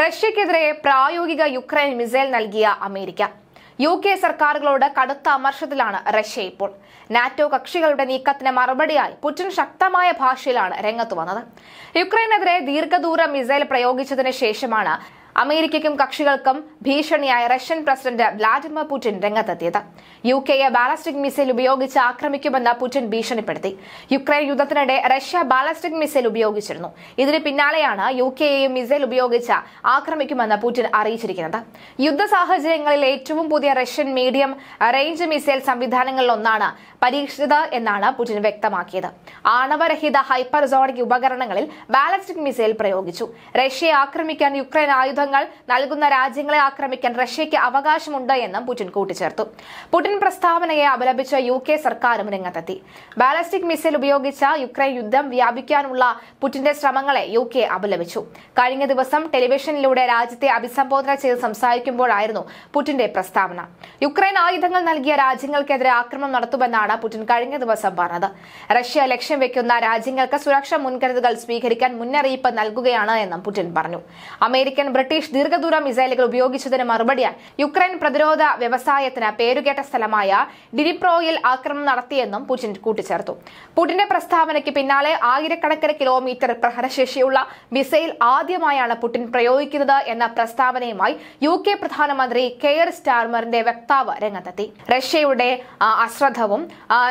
റഷ്യക്കെതിരെ പ്രായോഗിക Ukraine missile നൽകിയ America U K സർക്കാരുകളോട് കടുത്ത അമർഷത്തിലാണ് റഷ്യ ഇപ്പോൾ നാറ്റോ കക്ഷികളുടെ നീക്കത്തിന് മറുപടിയായി പുടിൻ ശക്തമായ ഭാഷയിലാണ് രംഗത്ത് വന്നത് യുക്രൈനെതിരെ ദീർഘദൂര മിസൈൽ പ്രയോഗിച്ചതിന് ശേഷമാണ് അമേരിക്കയ്ക്കും കക്ഷികൾക്കും ഭീഷണിയായ റഷ്യൻ പ്രസിഡന്റ് വ്ളാഡിമിർ പുടിൻ രംഗത്തെത്തിയത് യു കെയെ ബാലസ്റ്റിക് മിസൈൽ ഉപയോഗിച്ച് ആക്രമിക്കുമെന്ന് പുടിൻ ഭീഷണിപ്പെടുത്തി യുക്രൈൻ യുദ്ധത്തിനിടെ റഷ്യ ബാലസ്റ്റിക് മിസൈൽ ഉപയോഗിച്ചിരുന്നു ഇതിന് പിന്നാലെയാണ് യു കെയെയും മിസൈൽ ഉപയോഗിച്ച് ആക്രമിക്കുമെന്ന് പുടിൻ അറിയിച്ചിരിക്കുന്നത് യുദ്ധ സാഹചര്യങ്ങളിൽ ഏറ്റവും പുതിയ റഷ്യൻ മീഡിയം റേഞ്ച് മിസൈൽ സംവിധാനങ്ങളിലൊന്നാണ് പരീക്ഷിച്ചത് എന്നാണ് പുടിൻ വ്യക്തമാക്കിയത് ആണവരഹിത ഹൈപ്പർസോണിക് ഉപകരണങ്ങളിൽ ബാലസ്റ്റിക് മിസൈൽ പ്രയോഗിച്ചു റഷ്യയെ ആക്രമിക്കാൻ യുക്രൈൻ ആയുധ ആയുധങ്ങൾ നൽകുന്ന രാജ്യങ്ങളെ ആക്രമിക്കാൻ റഷ്യയ്ക്ക് അവകാശമുണ്ട് എന്നും പുടിൻ കൂട്ടിച്ചേർത്തു പുടിൻ പ്രസ്താവനയെ അപലപിച്ച യു കെ സർക്കാരും രംഗത്തെത്തി ബാലസ്റ്റിക് മിസൈൽ ഉപയോഗിച്ച യുക്രൈൻ യുദ്ധം വ്യാപിക്കാനുള്ള പുടിന്റെ ശ്രമങ്ങളെ യു കെ അപലപിച്ചു കഴിഞ്ഞ ദിവസം ടെലിവിഷനിലൂടെ രാജ്യത്തെ അഭിസംബോധന ചെയ്ത് സംസാരിക്കുമ്പോഴായിരുന്നു പുടിന്റെ പ്രസ്താവന യുക്രൈൻ ആയുധങ്ങൾ നൽകിയ രാജ്യങ്ങൾക്കെതിരെ ആക്രമണം നടത്തുമെന്നാണ് പുടിൻ കഴിഞ്ഞ ദിവസം പറഞ്ഞത് റഷ്യ ലക്ഷ്യം വെക്കുന്ന രാജ്യങ്ങൾക്ക് സുരക്ഷാ മുൻകരുതലുകൾ സ്വീകരിക്കാൻ മുന്നറിയിപ്പ് നൽകുകയാണ് എന്നും പുടിൻ പറഞ്ഞു അമേരിക്കൻ ബ്രിട്ടൻ ബ്രിട്ടീഷ് ദീർഘദൂര മിസൈലുകൾ ഉപയോഗിച്ചതിന് മറുപടിയായി യുക്രൈൻ പ്രതിരോധ വ്യവസായത്തിന് പേരുകേട്ട സ്ഥലമായ ഡിരിപ്രോയിൽ ആക്രമണം നടത്തിയെന്നും പുടിൻ കൂട്ടിച്ചേർത്തു പുടിന്റെ പ്രസ്താവനയ്ക്ക് പിന്നാലെ ആയിരക്കണക്കിന് കിലോമീറ്റർ പ്രഹരശേഷിയുള്ള മിസൈൽ ആദ്യമായാണ് പുടിൻ പ്രയോഗിക്കുന്നത് എന്ന പ്രസ്താവനയുമായി യു കെ പ്രധാനമന്ത്രി കെയർ സ്റ്റാർമറിന്റെ വക്താവ് രംഗത്തെത്തി റഷ്യയുടെ അശ്രദ്ധവും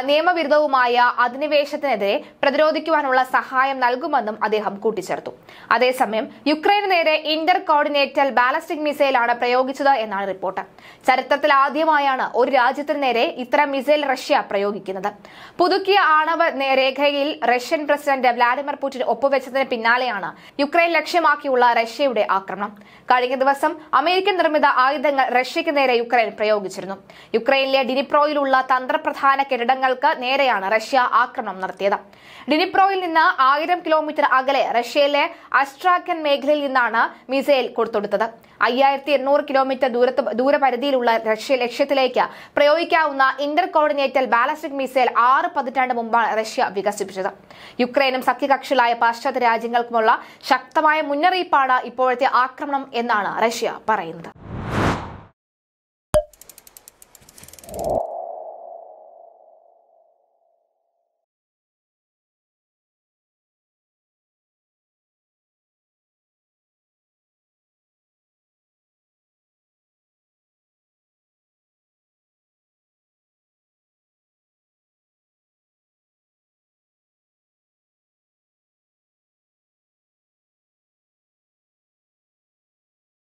നിയമവിരുദ്ധവുമായ അധിനിവേശത്തിനെതിരെ പ്രതിരോധിക്കുവാനുള്ള സഹായം നൽകുമെന്നും അദ്ദേഹം കൂട്ടിച്ചേർത്തു അതേസമയം യുക്രൈന് നേരെ ഇന്റർ കോർഡിനേറ്റൽ ബാലസ്റ്റിക് മിസൈലാണ് പ്രയോഗിച്ചത് എന്നാണ് റിപ്പോർട്ട് ചരിത്രത്തിൽ ആദ്യമായാണ് ഒരു രാജ്യത്തിന് നേരെ ഇത്തരം മിസൈൽ റഷ്യ പ്രയോഗിക്കുന്നത് പുതുക്കിയ ആണവ രേഖയിൽ റഷ്യൻ പ്രസിഡന്റ് വ്ളാഡിമിർ പുടിൻ ഒപ്പുവെച്ചതിന് പിന്നാലെയാണ് യുക്രൈൻ ലക്ഷ്യമാക്കിയുള്ള റഷ്യയുടെ ആക്രമണം കഴിഞ്ഞ ദിവസം അമേരിക്കൻ നിർമ്മിത ആയുധങ്ങൾ റഷ്യയ്ക്ക് നേരെ യുക്രൈൻ പ്രയോഗിച്ചിരുന്നു യുക്രൈനിലെ ഡിനിപ്രോയിലുള്ള തന്ത്രപ്രധാന കെട്ടിടങ്ങൾക്ക് നേരെയാണ് റഷ്യ ആക്രമണം നടത്തിയത് ഡിനിപ്രോയിൽ നിന്ന് ആയിരം കിലോമീറ്റർ അകലെ റഷ്യയിലെ അസ്ട്രാക്കൻ മേഖലയിൽ നിന്നാണ് മിസൈൽ കൊടുത്തുകൊടുത്തത് അയ്യായിരത്തി എണ്ണൂറ് കിലോമീറ്റർ ദൂരത്ത് ദൂരപരിധിയിലുള്ള റഷ്യ ലക്ഷ്യത്തിലേക്ക് പ്രയോഗിക്കാവുന്ന ഇന്റർ കോർഡിനേറ്റൽ ബാലസ്റ്റിക് മിസൈൽ ആറ് പതിറ്റാണ്ട് മുമ്പാണ് റഷ്യ വികസിപ്പിച്ചത് യുക്രൈനും സഖ്യകക്ഷികളായ പാശ്ചാത്യ രാജ്യങ്ങൾക്കുമുള്ള ശക്തമായ മുന്നറിയിപ്പാണ് ഇപ്പോഴത്തെ ആക്രമണം എന്നാണ് റഷ്യ പറയുന്നത്